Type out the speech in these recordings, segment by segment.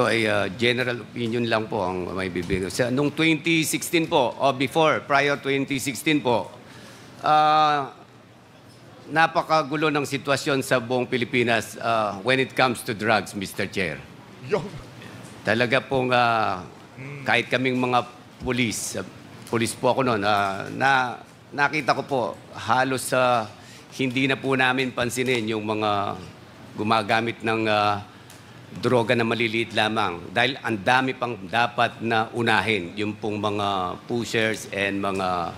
Ito ay uh, general opinion lang po ang may bibigay. Sa noong 2016 po, or before, prior 2016 po, uh, napakagulo ng sitwasyon sa buong Pilipinas uh, when it comes to drugs, Mr. Chair. Talaga pong uh, hmm. kahit kaming mga polis, uh, polis po ako noon, uh, na, nakita ko po halos sa uh, hindi na po namin pansinin yung mga gumagamit ng uh, droga na maliliit lamang dahil ang dami pang dapat na unahin yung pong mga pushers and mga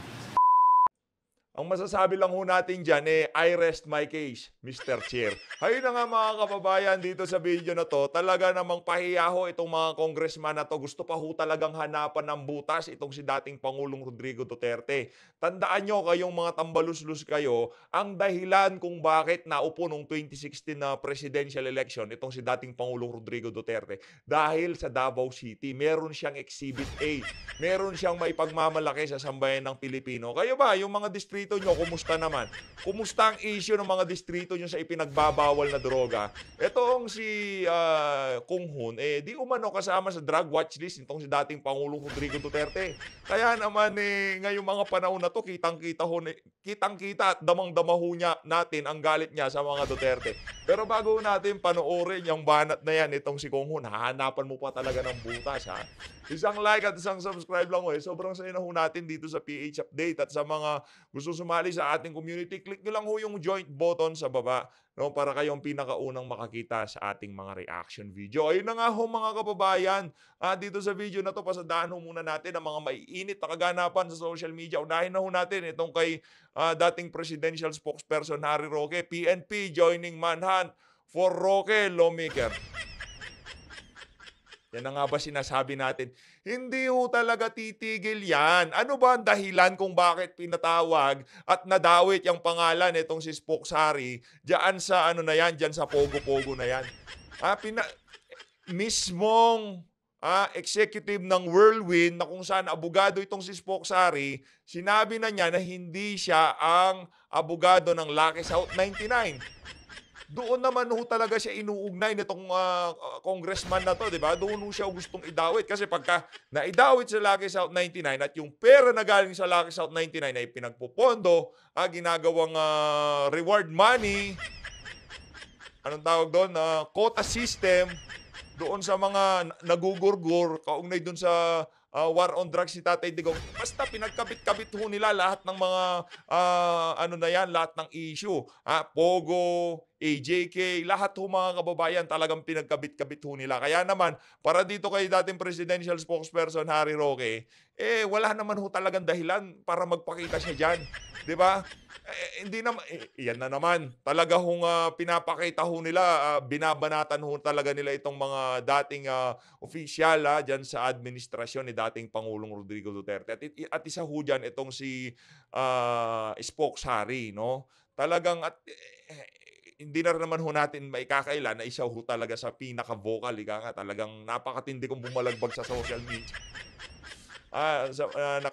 ang masasabi lang ho natin dyan, eh, I rest my case, Mr. Chair. Ayun na nga mga kababayan dito sa video na to, talaga namang pahiya ho itong mga congressman na to. Gusto pa ho talagang hanapan ng butas itong si dating Pangulong Rodrigo Duterte. Tandaan nyo kayong mga tambaluslus kayo, ang dahilan kung bakit naupo nung 2016 na presidential election itong si dating Pangulong Rodrigo Duterte dahil sa Davao City, meron siyang Exhibit A. Meron siyang may pagmamalaki sa sambayan ng Pilipino. Kayo ba, yung mga distrito nyo, kumusta naman? Kumusta ang issue ng mga distrito nyo sa ipinagbabawal na droga? Itong si uh, Kung Hun, eh, di umano kasama sa drug watch list itong si dating Pangulong Rodrigo Duterte. Kaya naman, eh, ngayong mga panahon na na to, kitang-kita ho, kitang-kita at damang-dama ho niya natin ang galit niya sa mga Duterte. Pero bago natin panoorin yung banat na yan, itong si Kong Hun, hahanapan mo pa talaga ng butas ha. Isang like at isang subscribe lang ho eh. Sobrang sayo na ho natin dito sa PH Update at sa mga gusto sumali sa ating community, click nyo lang ho yung joint button sa baba no, para kayong pinakaunang makakita sa ating mga reaction video. Ayun na nga ho mga kababayan, ah, dito sa video na to, pasadaan ho muna natin ang mga maiinit na kaganapan sa social media. Unahin na ho natin itong kay ah, dating presidential spokesperson Harry Roque, PNP joining manhunt for Roque Lawmaker. Yan na nga ba sinasabi natin? Hindi ho talaga titigil yan. Ano ba ang dahilan kung bakit pinatawag at nadawit yung pangalan itong si Spoksari diyan sa ano na yan, diyan sa pogo-pogo na yan? Ah, pina- mismong ah, executive ng Whirlwind na kung saan abogado itong si Spoksari, sinabi na niya na hindi siya ang abogado ng Lucky South 99. Doon naman ho talaga siya inuugnay nitong uh, congressman na to, di ba? Doon ho siya gustong idawit. Kasi pagka naidawit sa Lucky South 99 at yung pera na galing sa Lucky South 99 ay pinagpupondo, ah, ginagawang uh, reward money, anong tawag doon? Uh, quota system, doon sa mga nagugurgur, kaugnay doon sa uh, war on drugs si Tatay Digong. Basta pinagkabit-kabit ho nila lahat ng mga uh, ano na yan, lahat ng issue. Ah, Pogo, AJK, lahat ho mga kababayan talagang pinagkabit-kabit ho nila. Kaya naman, para dito kay dating presidential spokesperson Harry Roque, eh wala naman ho talagang dahilan para magpakita siya diyan. 'Di ba? Eh, eh, hindi naman eh, yan na naman. Talaga hong uh, pinapakita ho nila, uh, binabanatan ho talaga nila itong mga dating uh, official uh, diyan sa administrasyon ni dating Pangulong Rodrigo Duterte. At, at isa ho diyan itong si uh, Spokes Harry, no? Talagang at eh, hindi na naman ho natin maikakailan na isa ho talaga sa pinaka-vocal, ika nga, talagang napakatindi kong bumalagbag sa social media. Ah, sa, uh, ah, na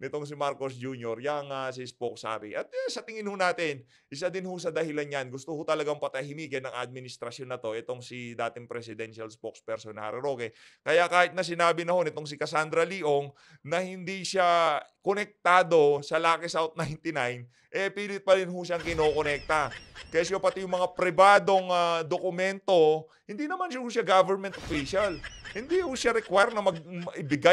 nitong si Marcos Jr. Yangas, si Sari. At eh, sa tingin ho natin, isa din ho sa dahilan niyan, gusto ho talagang patahimikin ng administrasyon na to, itong si dating presidential spokesperson na Harry Roque. Kaya kahit na sinabi na ho nitong si Cassandra Leong na hindi siya konektado sa Lucky South 99, eh pilit pa rin ho siyang kinokonekta. Kasi pati yung mga pribadong uh, dokumento, hindi naman siya government official. Hindi ho siya require na mag,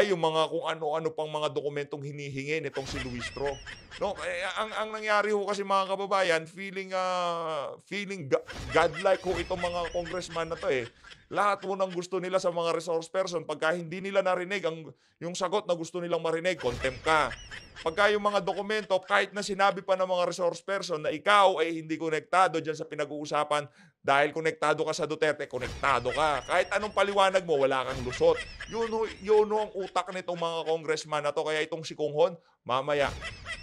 yung mga kung ano-ano pang mga dokumentong hinihingi nitong si Luis Pro. No, eh, ang, ang nangyari ho kasi mga kababayan, feeling, uh, feeling godlike ho itong mga congressman na to eh. Lahat mo nang gusto nila sa mga resource person, pagka hindi nila narinig ang, yung sagot na gusto nilang marinig, contempt ka. Pagka yung mga dokumento, kahit na sinabi pa ng mga resource person na ikaw ay hindi konektado dyan sa pinag-uusapan, dahil konektado ka sa Duterte, konektado ka. Kahit anong paliwanag mo, wala kang lusot. Yun, yun ang utak nitong mga congressman na to. Kaya itong si Kunghon, mamaya,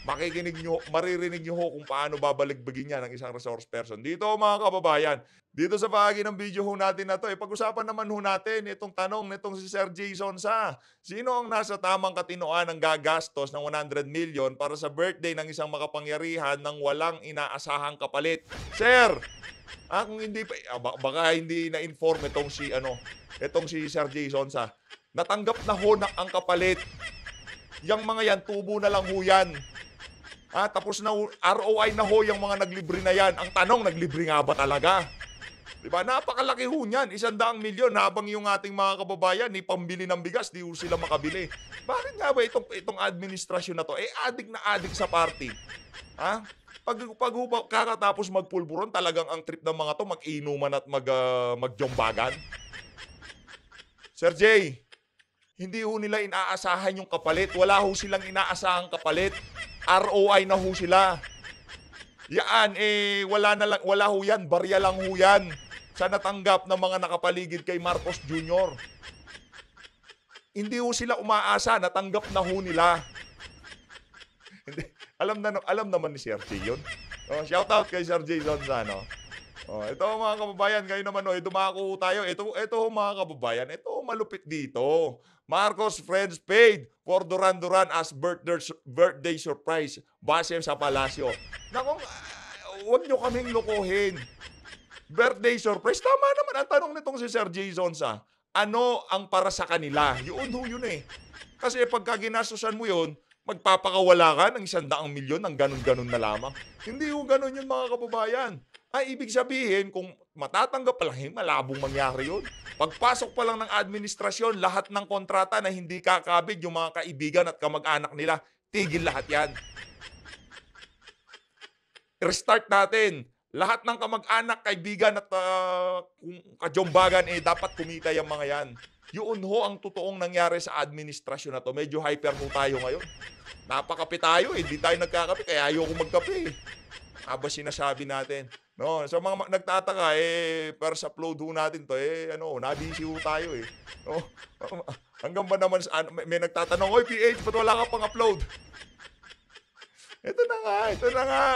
makikinig nyo, maririnig nyo ho kung paano babaligbagin niya ng isang resource person. Dito mga kababayan, dito sa bahagi ng video ho natin na to, ipag-usapan eh, naman ho natin itong tanong nitong si Sir Jason sa sino ang nasa tamang katinoan ng gagastos ng 100 million para sa birthday ng isang makapangyarihan ng walang inaasahang kapalit? Sir, ah, kung hindi pa, ah, baka hindi na-inform itong si, ano, itong si Sir Jason sa, natanggap na honak ang kapalit. Yang mga yan, tubo na lang ho yan. Ah, tapos na ROI na ho yung mga naglibre na yan. Ang tanong, naglibre nga ba talaga? Diba? Napakalaki ho niyan. Isang daang milyon habang yung ating mga kababayan ni pambili ng bigas, di sila makabili. Bakit nga ba itong, itong administrasyon na to? Eh, adik na adik sa party. Ha? Ah? pag, pag, pag kakatapos magpulburon, talagang ang trip ng mga to, mag-inuman at mag, uh, magjombagan. Sir Jay, hindi ho nila inaasahan yung kapalit. Wala ho silang inaasahang kapalit. ROI na ho sila. Yaan, eh, wala, na lang, wala ho yan. Barya lang ho yan. Sa natanggap ng mga nakapaligid kay Marcos Jr. Hindi ho sila umaasa. Natanggap na ho nila alam na alam naman ni Sir Jay yun. Oh, shout out kay Sir Jay Zonzano. Oh, ito mga kababayan, kayo naman oh, dumako tayo. Ito ito mga kababayan, ito malupit dito. Marcos friends paid for Duran Duran as birthday birthday surprise base sa palasyo. Nako, wag nyo kaming lokohin. Birthday surprise. Tama naman ang tanong nitong si Sir Jason sa ah. ano ang para sa kanila. Yun ho yun eh. Kasi pagka ginastusan mo yun, magpapakawala ka ng isang milyon ng ganun-ganun na lamang. Hindi ho ganun yun mga kababayan. Ay, ah, ibig sabihin, kung matatanggap pa lang, eh, malabong mangyari yun. Pagpasok pa lang ng administrasyon, lahat ng kontrata na hindi kakabig yung mga kaibigan at kamag-anak nila, tigil lahat yan. Restart natin lahat ng kamag-anak, kaibigan at uh, kajombagan, eh, dapat kumita yung mga yan. Yun ho ang totoong nangyari sa administrasyon na to. Medyo hyper ho tayo ngayon. Napakapi tayo eh. Di tayo nagkakapi. Kaya ayoko magkapi eh. Aba sinasabi natin. No, sa so, mga nagtataka, eh, per sa upload ho natin to, eh, ano, nabisi ho tayo eh. No, um, hanggang ba naman, sa, may, may nagtatanong, Oy, PH, ba't wala ka pang upload? Ito na nga, ito na nga.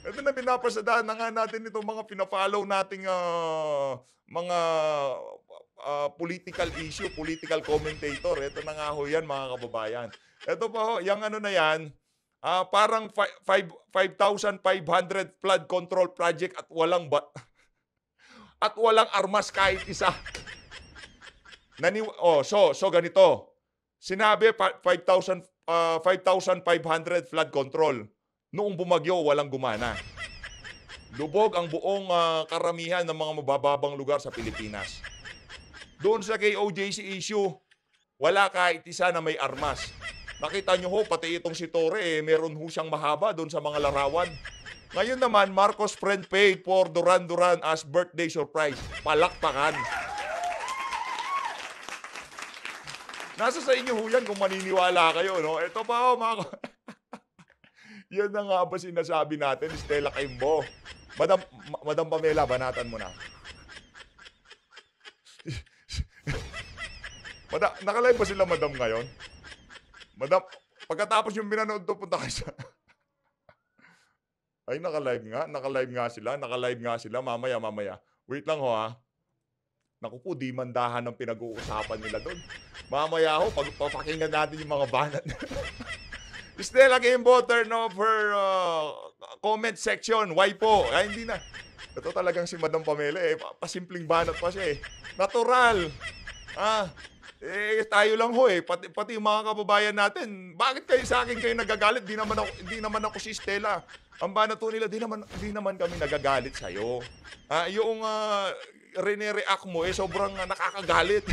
Ito na pinapasadahan na nga natin itong mga pinafollow nating uh, mga uh, political issue, political commentator. Ito na nga ho yan mga kababayan. Ito pa ho, yung ano na yan, uh, parang 5,500 flood control project at walang ba at walang armas kahit isa. Nani oh, so so ganito. Sinabi 5,000 uh, 5,500 flood control. Noong bumagyo, walang gumana. Lubog ang buong uh, karamihan ng mga mabababang lugar sa Pilipinas. Doon sa kay OJC issue, wala kahit isa na may armas. Nakita nyo ho, pati itong si Tore, eh, meron ho siyang mahaba doon sa mga larawan. Ngayon naman, Marcos friend paid for Duran Duran as birthday surprise. Palakpakan. Nasa sa inyo ho yan kung maniniwala kayo, no? Ito pa ho, mga... Yan na nga ba sinasabi natin, Stella Kimbo? Madam, Madam Pamela, banatan mo na. Mada, nakalive ba sila madam ngayon? Madam, pagkatapos yung binanood to, punta kayo sa... Ay, nakalive nga. Nakalive nga sila. Nakalive nga sila. Mamaya, mamaya. Wait lang ho, ha? Naku po, di mandahan ang pinag-uusapan nila doon. Mamaya ho, pag papakinggan natin yung mga banat. Stay again, yung voter no for uh, comment section. Why po? Ay, hindi na. Ito talagang si Madam Pamela eh. Pasimpleng banat pa siya eh. Natural. Ah, eh, tayo lang ho eh. Pati, pati yung mga kababayan natin. Bakit kayo sa akin kayo nagagalit? Di naman ako, di naman ako si Stella. Ang banato nila, di naman, di naman kami nagagalit sa'yo. Ah, yung uh, ah, rene-react mo eh, sobrang uh, nakakagalit.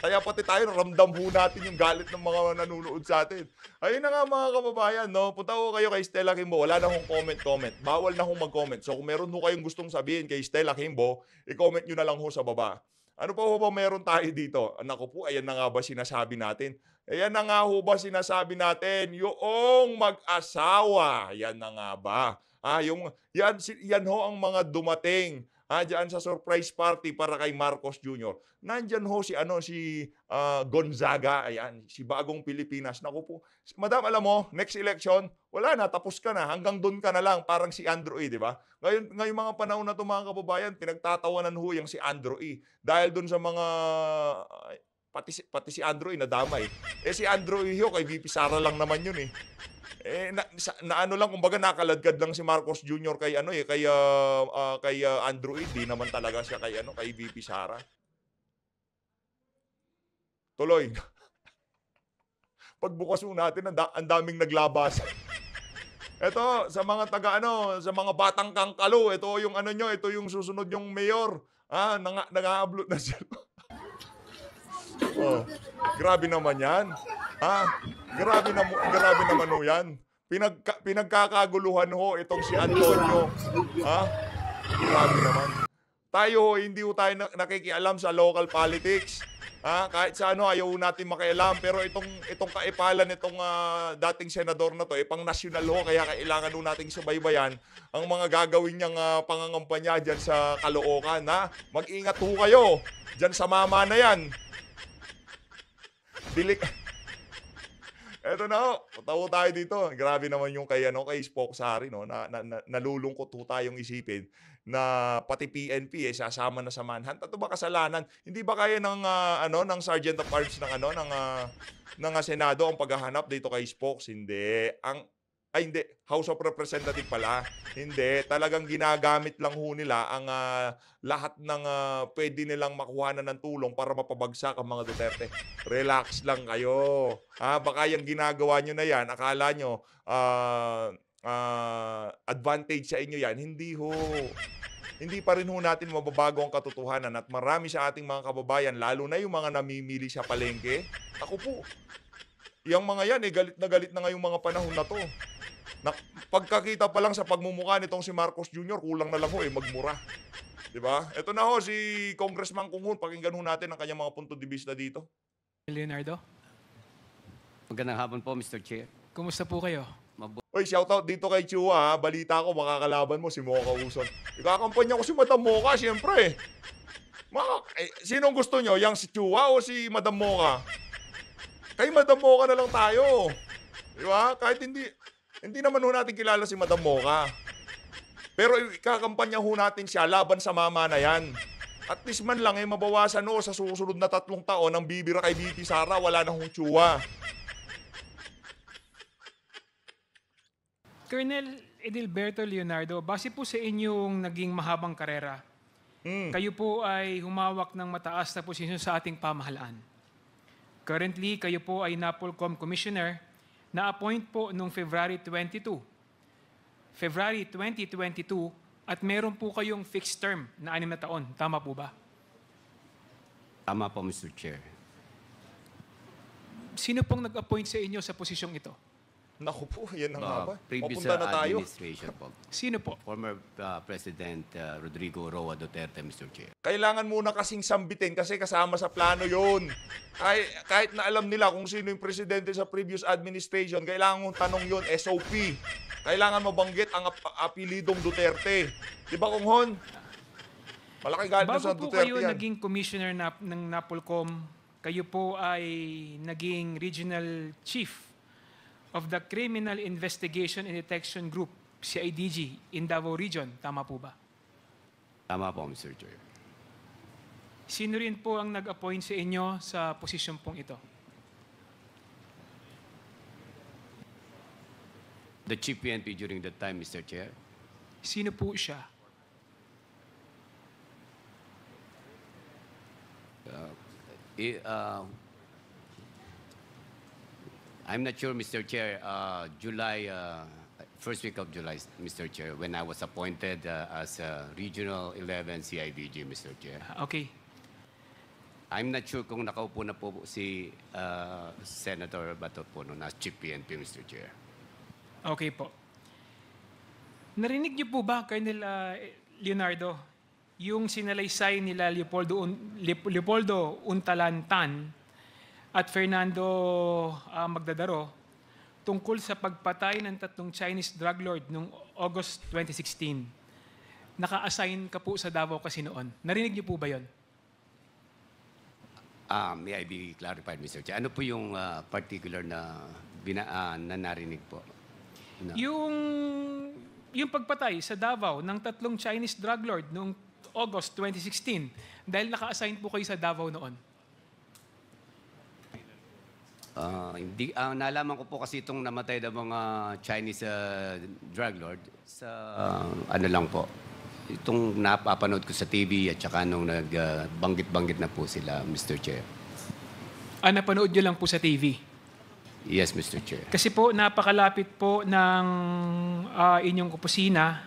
Kaya pati tayo, ramdam ho natin yung galit ng mga nanonood sa atin. Ayun na nga mga kababayan, no? Punta ho kayo kay Stella Kimbo. Wala na hong comment-comment. Bawal na hong mag-comment. So kung meron ho kayong gustong sabihin kay Stella Kimbo, i-comment nyo na lang ho sa baba. Ano pa ho ba meron tayo dito? Nako po, ayan na nga ba sinasabi natin? Ayan na nga ho ba sinasabi natin? Yung mag-asawa, yan na nga ba? Ah, yung, yan, yan ho ang mga dumating ah, sa surprise party para kay Marcos Jr. Nandiyan ho si, ano, si uh, Gonzaga, ayan, si Bagong Pilipinas. Naku po, madam, alam mo, next election, wala na, tapos ka na, hanggang doon ka na lang, parang si Andrew E, di ba? Ngayon, ngayong mga panahon na ito, mga kababayan, pinagtatawanan ho yung si Andrew E. Dahil doon sa mga pati si, pati si Andrew eh, nadamay. Eh si Andrew eh, kay VP Sara lang naman yun eh eh na, sa, na ano lang kumbaga nakaladkad lang si Marcos Jr. kay ano eh kay uh, uh, kay uh, Andrew di naman talaga siya kay ano kay VP Sara. Tuloy. Pagbukas mo natin ang, da- ang daming naglabas. Ito, sa mga taga ano, sa mga batang kangkalo, ito yung ano nyo, ito yung susunod yung mayor. Ah, nag-upload na siya. Oh, grabe naman yan. Ha? Grabe, na, grabe naman ho yan. Pinag pinagkakaguluhan ho itong si Antonio. Ha? Grabe naman. Tayo ho, hindi ho tayo nakikialam sa local politics. Ha? Kahit sa ano, ayaw natin makialam. Pero itong, itong kaipalan nitong uh, dating senador na to, eh, pang national ho, kaya kailangan ho nating subaybayan ang mga gagawin niyang uh, pangangampanya diyan sa Kaloocan. Ha? Mag-ingat ho kayo diyan sa mama na yan. Bilik. Eto na ho, tawo tayo dito. Grabe naman yung kay, ano, kay Spokesari, no? Na, na, na, nalulungkot ho tayong isipin na pati PNP eh, sasama na sa manhunt. Ano ba kasalanan? Hindi ba kaya ng, uh, ano, ng Sergeant of Arms ng, ano, ng, uh, ng uh, Senado ang paghahanap dito kay Spock? Hindi. Ang ay hindi, House of Representative pala. hindi, talagang ginagamit lang ho nila ang ah, lahat ng ah, pwede nilang makuha na ng tulong para mapabagsak ang mga Duterte. Relax lang kayo. Ah, baka yung ginagawa nyo na yan, akala nyo, ah, ah, advantage sa inyo yan. Hindi ho. Hindi pa rin ho natin mababago ang katotohanan at marami sa ating mga kababayan, lalo na yung mga namimili sa palengke. Ako po, yung mga yan, eh, galit na galit na ngayong mga panahon na to. Na, pagkakita pa lang sa pagmumukha nitong si Marcos Jr., kulang na lang ho eh, magmura. Di ba? Ito na ho, si Congressman Kunghun, pakinggan ho natin ang kanyang mga punto de vista dito. Leonardo, Magandang hapon po, Mr. Chair. kumusta po kayo? Uy, shoutout dito kay Chua ha. Balita ko, makakalaban mo si Mocha Uson. Ikakampanya ko si Madam Mocha, siyempre. Maka, eh, sinong gusto nyo? Yang si Chua o si Madam Mocha? Kay Madam Mocha na lang tayo. Di ba? Kahit hindi... Hindi naman ho natin kilala si Madam Mocha. Pero ikakampanya ho natin siya laban sa mama na yan. At least man lang ay eh, mabawasan ho sa susunod na tatlong taon ang bibira kay Bibi Sara, wala na hong tsuwa. Colonel Edilberto Leonardo, base po sa inyong naging mahabang karera, mm. kayo po ay humawak ng mataas na posisyon sa ating pamahalaan. Currently, kayo po ay NAPOLCOM Commissioner na-appoint po noong February 22. February 2022 at meron po kayong fixed term na anim na taon. Tama po ba? Tama po, Mr. Chair. Sino pong nag-appoint sa inyo sa posisyong ito? Naku po, yan ah, na nga ah, ba? previous na tayo. administration po. Sino po? Former uh, President uh, Rodrigo Roa Duterte, Mr. Chair. Kailangan muna kasing sambitin kasi kasama sa plano yon. Kahit, kahit na alam nila kung sino yung presidente sa previous administration, kailangan mong tanong yon SOP. Kailangan mabanggit ang ap apilidong Duterte. Di ba, kung hon? Malaki galit na sa Duterte kayo yan. naging commissioner na, ng Napolcom, kayo po ay naging regional chief of the Criminal Investigation and Detection Group, CIDG, in Davao Region. Tama po ba? Tama po, Mr. Chair. Sino rin po ang nag-appoint sa inyo sa posisyon pong ito? The Chief PNP during that time, Mr. Chair. Sino po siya? Uh, i- uh, I'm not sure, Mr. Chair, uh, July, uh, first week of July, Mr. Chair, when I was appointed uh, as a Regional 11 CIBG, Mr. Chair. Okay. I'm not sure kung nakaupo na po si uh, Senator Bato po no, na Chief PNP, Mr. Chair. Okay po. Narinig niyo po ba, Colonel uh, Leonardo, yung sinalaysay nila Leopoldo, Un- Leopoldo Untalantan at Fernando uh, Magdadaro tungkol sa pagpatay ng tatlong Chinese drug lord noong August 2016. Naka-assign ka po sa Davao kasi noon. Narinig niyo po ba yon? Uh, ah, may I be clarified, Mr. Chair? Ano po yung uh, particular na, bina, uh, na narinig po? No. Yung, yung pagpatay sa Davao ng tatlong Chinese drug lord noong August 2016 dahil naka-assign po kayo sa Davao noon. Uh, hindi, uh, nalaman ko po kasi itong namatay na mga Chinese uh, drug lord sa uh, ano lang po. Itong napapanood ko sa TV at saka nung nagbanggit-banggit uh, na po sila, Mr. Chair. Ah, napanood nyo lang po sa TV? Yes, Mr. Chair. Kasi po, napakalapit po ng uh, inyong kusina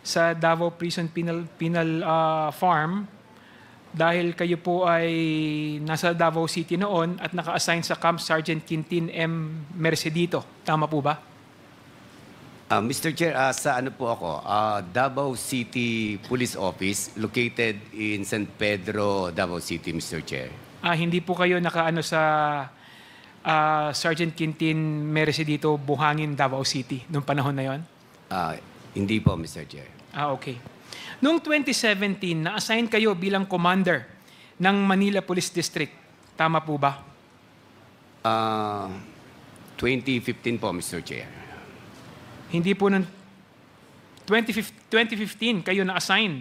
sa Davao Prison Penal, Penal uh, Farm dahil kayo po ay nasa Davao City noon at naka-assign sa Camp Sergeant Quintin M. Mercedito. Tama po ba? Uh, ah, Mr. Chair, uh, sa ano po ako, uh, Davao City Police Office located in San Pedro, Davao City, Mr. Chair. Ah, hindi po kayo nakaano sa uh, Sergeant Quintin Mercedito, Buhangin, Davao City, noong panahon na yon? Uh, hindi po, Mr. Chair. Ah, okay. Noong 2017, na-assign kayo bilang commander ng Manila Police District. Tama po ba? Uh, ah, 2015 po, Mr. Chair. Hindi po ng 2015 kayo na-assign.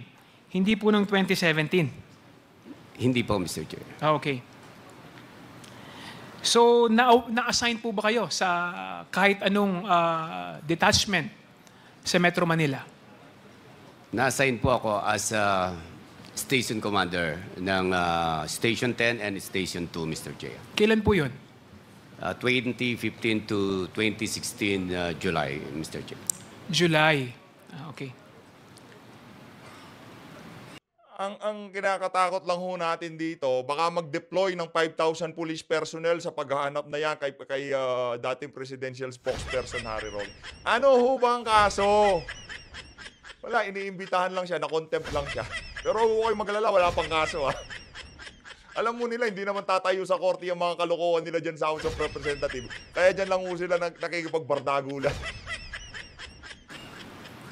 Hindi po ng 2017. Hindi po, Mr. Chair. Ah, okay. So, na- na-assign po ba kayo sa kahit anong uh, detachment sa Metro Manila? Na-assign po ako as a station commander ng uh, Station 10 and Station 2, Mr. J. Kailan po yun? Uh, 2015 to 2016 uh, July, Mr. J. July. Ah, okay. Ang, ang kinakatakot lang ho natin dito, baka mag-deploy ng 5,000 police personnel sa paghahanap na yan kay, kay uh, dating presidential spokesperson Harry Ron. Ano ho ba ang kaso? Wala, iniimbitahan lang siya, na-contempt lang siya. Pero huwag kayong magalala, wala pang kaso ha. Ah. Alam mo nila, hindi naman tatayo sa korte yung mga kalokohan nila dyan sa House of Representatives. Kaya dyan lang sila nak- nakikipagbardagulan.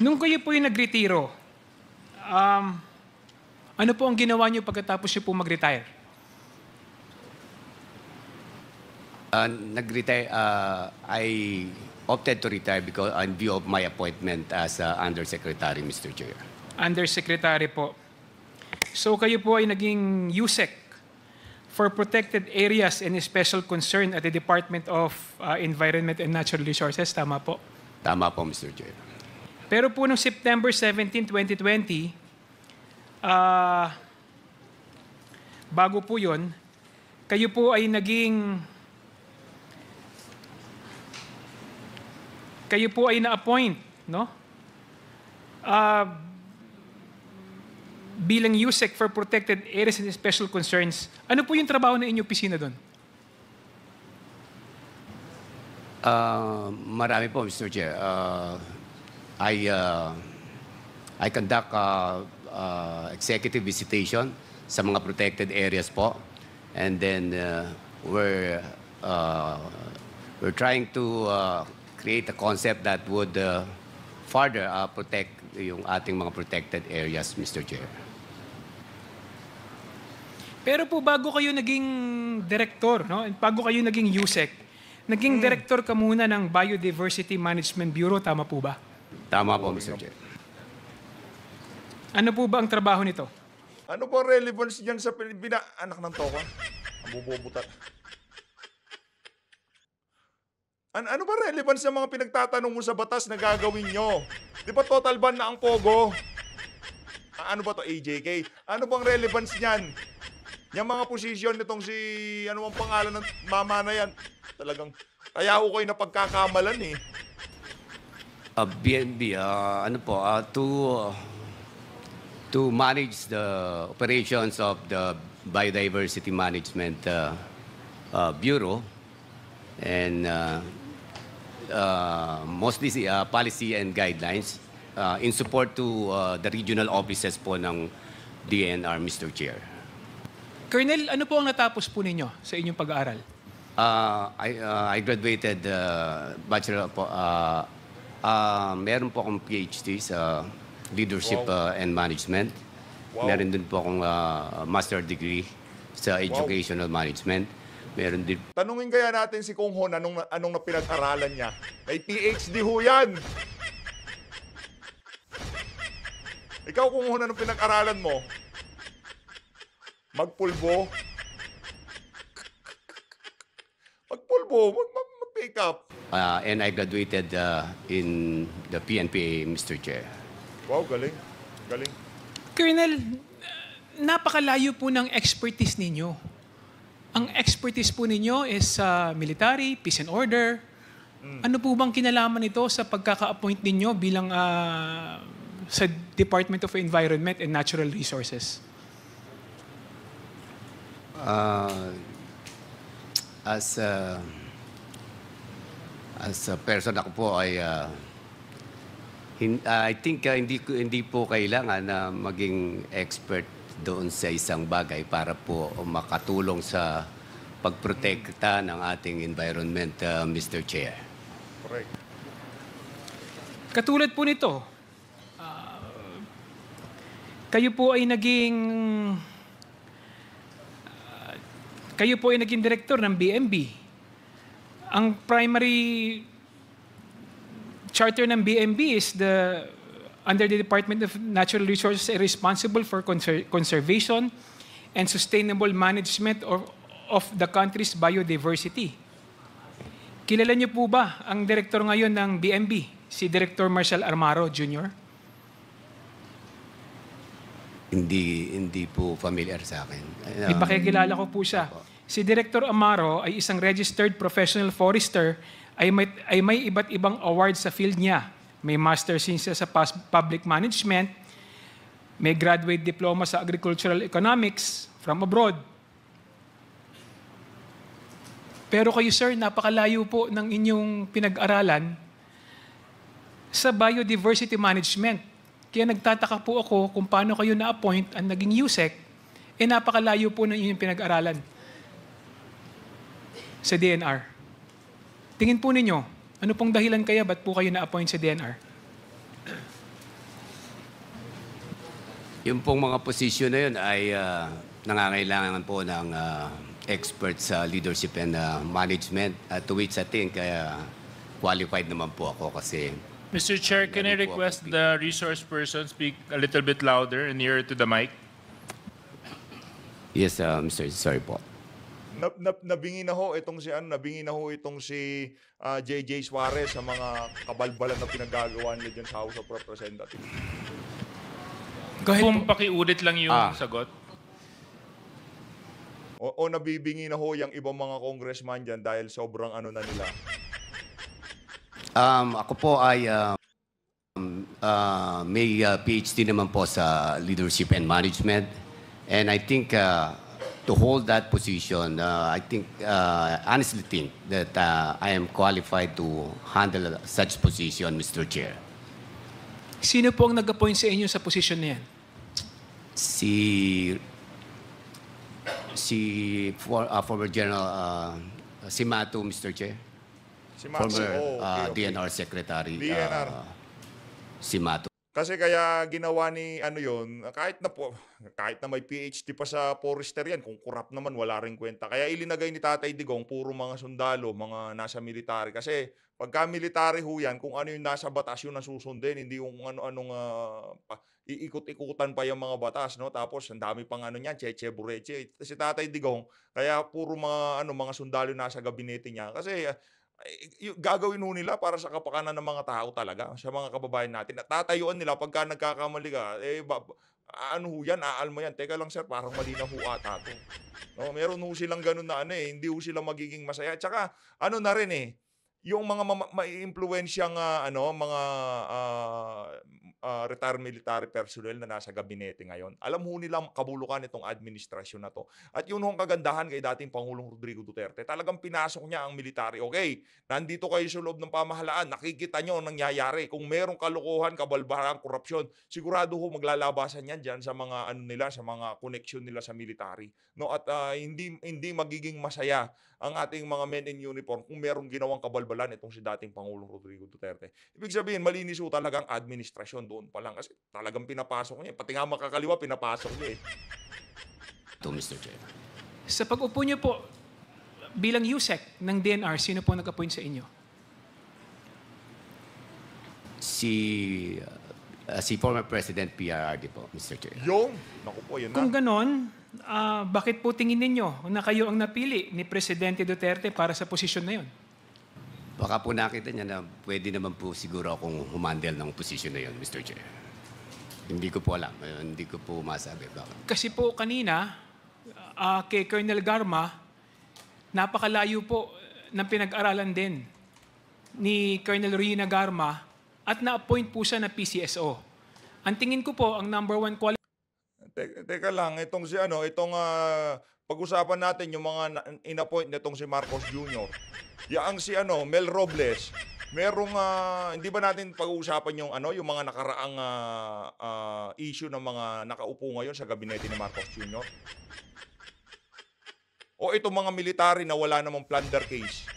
Nung kayo po yung nagretiro, um, ano po ang ginawa niyo pagkatapos niyo po mag-retire? Uh, ah, nag-retire, uh, ah, I opted to retire because in view of my appointment as uh, Undersecretary, Mr. Chair. Undersecretary po. So kayo po ay naging USEC for protected areas and special concern at the Department of uh, Environment and Natural Resources. Tama po? Tama po, Mr. Chair. Pero po noong September 17, 2020, uh, bago po yon, kayo po ay naging kayo po ay na-appoint, no? Uh, bilang USEC for Protected Areas and Special Concerns, ano po yung trabaho ng inyong opisina doon? Uh, marami po, Mr. Chair. Uh, I, uh, I conduct uh, uh, executive visitation sa mga protected areas po. And then uh, we're, uh, we're trying to uh, create a concept that would uh, further uh, protect yung ating mga protected areas, Mr. Chair. Pero po bago kayo naging director, no? bago kayo naging USEC, naging mm. director ka muna ng Biodiversity Management Bureau, tama po ba? Tama po, Mr. Chair. Ano po ba ang trabaho nito? Ano po relevance dyan sa Pilipinas? Anak ng toko? Ang bububutan. An ano ba relevance ng mga pinagtatanong mo sa batas na gagawin nyo? Di ba total ban na ang pogo? A ano ba to AJK? Ano bang relevance niyan? Yung mga posisyon nitong si ano ang pangalan ng mama na yan. Talagang kaya ko kayo na pagkakamalan eh. Uh, BNB, uh, ano po, uh, to, uh, to manage the operations of the Biodiversity Management uh, uh, Bureau, and uh, uh, mostly uh, policy and guidelines uh, in support to uh, the regional offices po ng DNR, Mr. Chair. Colonel, ano po ang natapos po ninyo sa inyong pag-aaral? Uh, I, uh, I graduated uh, Bachelor po. Uh, uh, meron po akong PhD sa Leadership wow. uh, and Management. Wow. Meron din po akong uh, Master Degree sa Educational wow. Management. Meron din. Tanungin kaya natin si Kung Hon anong, anong napinag-aralan niya. May PhD ho yan. Ikaw, Kung Hon, anong pinag-aralan mo? Magpulbo? Magpulbo, mag, pick up. Uh, and I graduated uh, in the PNPA, Mr. Chair. Wow, galing. Galing. Colonel, napakalayo po ng expertise ninyo. Ang expertise po ninyo is sa uh, military, peace and order. Mm. Ano po bang kinalaman nito sa pagkaka-appoint ninyo bilang uh, sa Department of Environment and Natural Resources? Uh, as a, ah, as a person ako po ay uh, hin, uh, I think uh, hindi hindi po kailangan na maging expert doon sa isang bagay para po makatulong sa pagprotekta ng ating environment, uh, Mr. Chair. Correct. Katulad po nito, uh, kayo po ay naging uh, kayo po ay naging direktor ng BMB. Ang primary charter ng BMB is the under the Department of Natural Resources responsible for conser conservation and sustainable management of, of the country's biodiversity. Kilala niyo po ba ang director ngayon ng BMB, si Director Marshall Armaro Jr.? Hindi, hindi po familiar sa akin. Um, Ipakikilala ko po siya. Ako. Si Director Amaro ay isang registered professional forester ay may, ay may iba't ibang awards sa field niya may master's in siya sa public management. May graduate diploma sa agricultural economics from abroad. Pero kayo sir, napakalayo po ng inyong pinag-aralan sa biodiversity management. Kaya nagtataka po ako kung paano kayo na-appoint ang naging USEC, eh napakalayo po ng inyong pinag-aralan sa DNR. Tingin po ninyo, ano pong dahilan kaya ba't po kayo na-appoint sa DNR? Yung pong mga posisyon na yun ay uh, nangangailangan po ng uh, expert sa leadership and uh, management at uh, to which I think uh, qualified naman po ako kasi Mr. Chair, can I request the resource person speak a little bit louder and nearer to the mic? Yes, uh, Mr. Sorry po na, na, nabingi na ho itong si ano, nabingi na ho itong si uh, ah, JJ Suarez sa mga kabalbalan na pinagagawa niya diyan sa House of Representatives. Kahit Kung pakiulit lang yung ah. sagot. O, o nabibingi na ho yung ibang mga congressman diyan dahil sobrang ano na nila. Um, ako po ay um, uh, may uh, ah, PhD naman po sa leadership and management. And I think uh, to hold that position, uh, I think, uh, honestly think that uh, I am qualified to handle such position, Mr. Chair. Sino po ang nag-appoint sa inyo sa position na yan? Si si for, uh, former General uh, si Mato, Mr. Chair. Si Mato, former oh, okay, uh, okay. DNR Secretary. DNR. Uh, si Mato. Kasi kaya ginawa ni ano yon kahit na po, kahit na may PhD pa sa forester yan, kung kurap naman wala rin kwenta. Kaya ilinagay ni Tatay Digong puro mga sundalo, mga nasa military. Kasi pagka military ho yan, kung ano yung nasa batas yun ang susundin, hindi yung ano-anong uh, iikot-ikutan pa yung mga batas. No? Tapos ang dami pang ano niyan, cheche bureche. Si Tatay Digong, kaya puro mga, ano, mga sundalo nasa gabinete niya. Kasi uh, gagawin nila para sa kapakanan ng mga tao talaga, sa mga kababayan natin. At tatayuan nila pagka nagkakamali ka, eh, ba, ano ho yan, aal mo yan. Teka lang sir, parang mali na ho ata to. No, meron ho silang ganun na ano eh, hindi ho sila magiging masaya. Tsaka, ano na rin eh, yung mga ma- ma-influensyang uh, ah, ano, mga uh, retired military personnel na nasa gabinete ngayon. Alam ho nila kabulukan itong administrasyon na to. At yun hong kagandahan kay dating Pangulong Rodrigo Duterte. Talagang pinasok niya ang military. Okay, nandito kayo sa loob ng pamahalaan. Nakikita niyo ang nangyayari. Kung merong kalokohan, kabalbaran, korupsyon, sigurado ho maglalabasan yan dyan sa mga ano nila, sa mga connection nila sa military. No? At uh, hindi, hindi magiging masaya ang ating mga men in uniform kung merong ginawang kabalbalan itong si dating Pangulong Rodrigo Duterte. Ibig sabihin, malinis ho talaga ang administrasyon doon pa lang kasi talagang pinapasok niya. Eh. Pati nga makakaliwa, pinapasok niya eh. To Mr. Chair. Sa pag-upo niyo po, bilang USEC ng DNR, sino po nag-appoint sa inyo? Si, uh, si former President PRRD po, Mr. Chair. Yung! Naku po, yun na. Kung ganon, uh, bakit po tingin ninyo na kayo ang napili ni Presidente Duterte para sa posisyon na yun? Baka po nakita niya na pwede naman po siguro akong humandle ng posisyon na yun, Mr. Chair. Hindi ko po alam. Eh, hindi ko po masabi. Bakit? Kasi po kanina, uh, kay Colonel Garma, napakalayo po ng pinag-aralan din ni Colonel Rina Garma at na-appoint po siya na PCSO. Ang tingin ko po, ang number one quality Teka lang, itong si ano, itong ah, pag-usapan natin yung mga na- in-appoint nitong si Marcos Jr. Yaang si ano, Mel Robles. Merong ah, hindi ba natin pag-uusapan yung ano, yung mga nakaraang ah, ah, issue ng mga nakaupo ngayon sa gabinete ni Marcos Jr. O itong mga military na wala namang plunder case.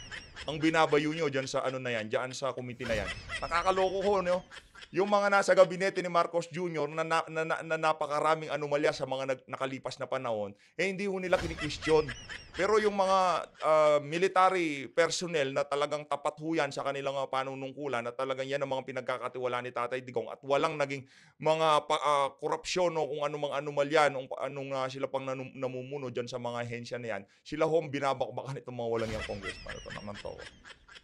Ang binabayo nyo dyan sa ano na yan, dyan sa committee na yan. Nakakaloko ko, no? yung mga nasa gabinete ni Marcos Jr. na, na, na, na, na napakaraming anomalya sa mga nag, nakalipas na panahon, eh hindi ho nila kinikistyon. Pero yung mga uh, military personnel na talagang tapat ho yan sa kanilang uh, panunungkulan na talagang yan ang mga pinagkakatiwala ni Tatay Digong at walang naging mga pa, uh, korupsyon o kung anumang anomalya nung, anong uh, sila pang nanum, namumuno dyan sa mga ahensya na yan, sila ho ang binabakbakan itong mga walang yung Congress para ito naman to.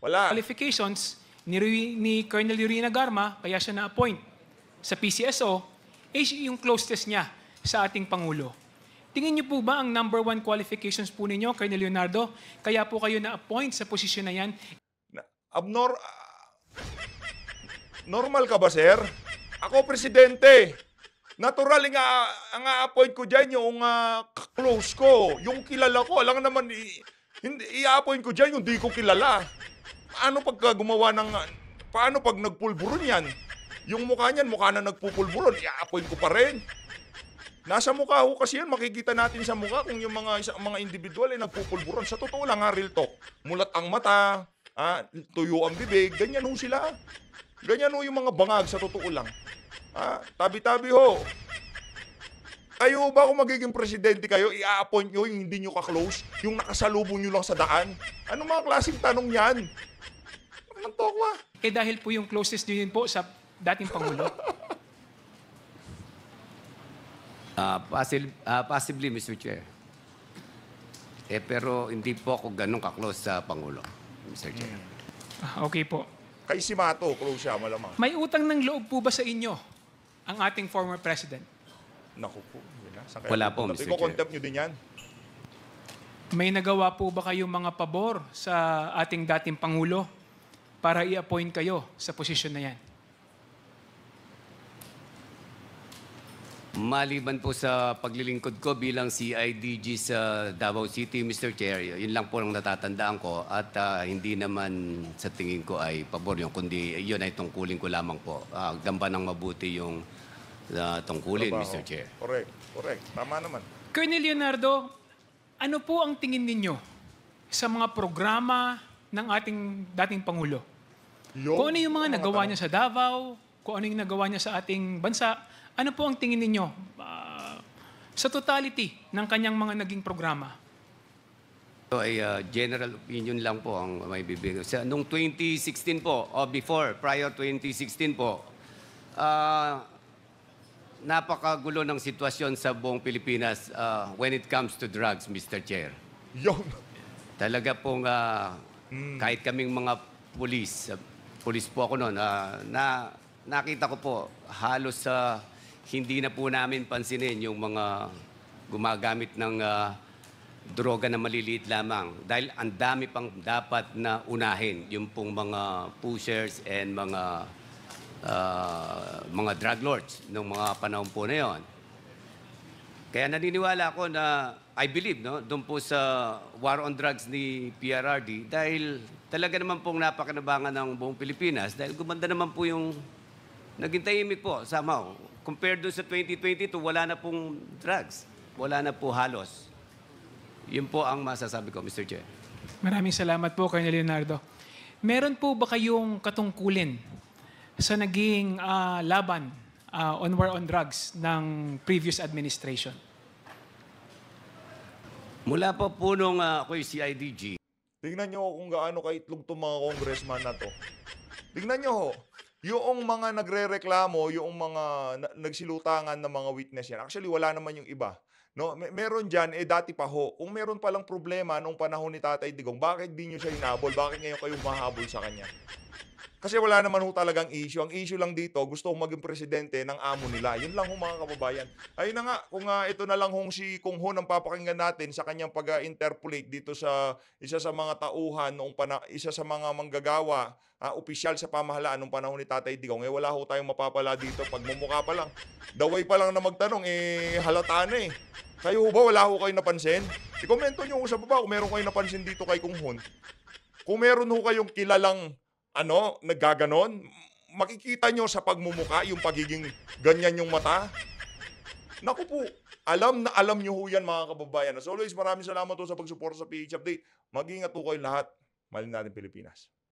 Wala. Qualifications, ni, ni Colonel Irina Garma, kaya siya na-appoint sa PCSO, eh yung closest niya sa ating Pangulo. Tingin niyo po ba ang number one qualifications po ninyo, Colonel Leonardo, kaya po kayo na-appoint sa posisyon na yan? Abnor... Ah, normal ka ba, sir? Ako presidente. Natural nga ang a-appoint ko diyan yung uh, ah, close ko, yung kilala ko. Alam naman i- hindi i-appoint ko diyan yung di ko kilala ano pag gumawa ng... Paano pag nagpulburon yan? Yung mukha niyan, mukha na nagpupulburon, iaapoy ko pa rin. Nasa mukha ho kasi yan, makikita natin sa mukha kung yung mga isa, mga individual ay nagpupulburon. Sa totoo lang ha, real talk. Mulat ang mata, ah, tuyo ang bibig, ganyan ho sila. Ganyan ho yung mga bangag sa totoo lang. Ah, tabi-tabi ho. Kayo ba kung magiging presidente kayo, i-appoint nyo yung hindi nyo ka-close, yung nakasalubong nyo lang sa daan? Ano mga klaseng tanong yan? Ang tokwa. Eh dahil po yung closest nyo yun po sa dating Pangulo. Ah, possi- ah, possibly, Mr. Chair. Eh, pero hindi po ako ganun ka-close sa Pangulo, Mr. Chair. Ah, Okay po. Kay si Mato, close siya, malamang. May utang ng loob po ba sa inyo ang ating former president? Naku po. na. Wala po, pupunta? Mr. Chair. Iko-contempt nyo din yan. May nagawa po ba kayong mga pabor sa ating dating Pangulo? para i-appoint kayo sa posisyon na yan? Maliban po sa paglilingkod ko bilang CIDG sa Davao City, Mr. Chair, yun lang po ang natatandaan ko at ah, hindi naman sa tingin ko ay pabor yun, kundi yun ay tungkulin ko lamang po. Uh, ah, gamba ng mabuti yung ah, tungkulin, Mr. Chair. Correct, correct. Tama naman. Colonel Leonardo, ano po ang tingin ninyo sa mga programa ng ating dating Pangulo? Yung, kung ano yung mga nagawa niya sa Davao, kung ano yung nagawa niya sa ating bansa, ano po ang tingin ninyo uh, sa totality ng kanyang mga naging programa? So, ay uh, general opinion lang po ang may bibigay. Sa nung 2016 po, o before, prior 2016 po, uh, napakagulo ng sitwasyon sa buong Pilipinas uh, when it comes to drugs, Mr. Chair. Yon. Talaga pong uh, mm. kahit kaming mga police, uh, police po ako noon, uh, na nakita ko po halos sa uh, hindi na po namin pansinin yung mga gumagamit ng uh, droga na maliliit lamang dahil ang dami pang dapat na unahin yung pong mga pushers and mga uh, mga drug lords nung mga panahon po na yon. Kaya naniniwala ako na I believe no doon po sa war on drugs ni PRRD dahil talaga naman pong napakinabangan ng buong Pilipinas dahil gumanda naman po yung naging tahimik po somehow. Compared doon sa 2022, wala na pong drugs. Wala na po halos. Yun po ang masasabi ko, Mr. Chair. Maraming salamat po, Colonel Leonardo. Meron po ba kayong katungkulin sa naging uh, laban uh, on war on drugs ng previous administration? Mula po po nung uh, ako'y CIDG, Tingnan nyo kung gaano kaitlog itong mga congressman na to. Tingnan nyo ho. Yung mga nagrereklamo, yung mga na- nagsilutangan ng mga witness yan, actually wala naman yung iba. No, Mer- meron diyan eh dati pa ho. Kung meron pa lang problema nung panahon ni Tatay Digong, bakit di niyo siya hinabol? Bakit ngayon kayo mahabol sa kanya? Kasi wala naman ho talagang issue. Ang issue lang dito, gusto kong maging presidente ng amo nila. Yun lang ho mga kababayan. Ayun na nga, kung uh, ito na lang hong si Kung Ho ang papakinggan natin sa kanyang pag-interpolate dito sa isa sa mga tauhan, noong pana, isa sa mga manggagawa, uh, opisyal sa pamahalaan noong panahon ni Tatay Digong. Eh wala ho tayong mapapala dito. Pag mumuka pa lang, daway pa lang na magtanong, eh halata na eh. Kayo ho ba wala ho kayong napansin? I-komento nyo sa baba kung meron kayong napansin dito kay Kung Hon. Kung meron ho kayong kilalang ano, nagaganon. Makikita nyo sa pagmumuka yung pagiging ganyan yung mata. Naku po, alam na alam nyo ho yan mga kababayan. As always, maraming salamat po sa pagsuporta sa PH Update. Mag-ingat po kayo lahat. Malin natin Pilipinas.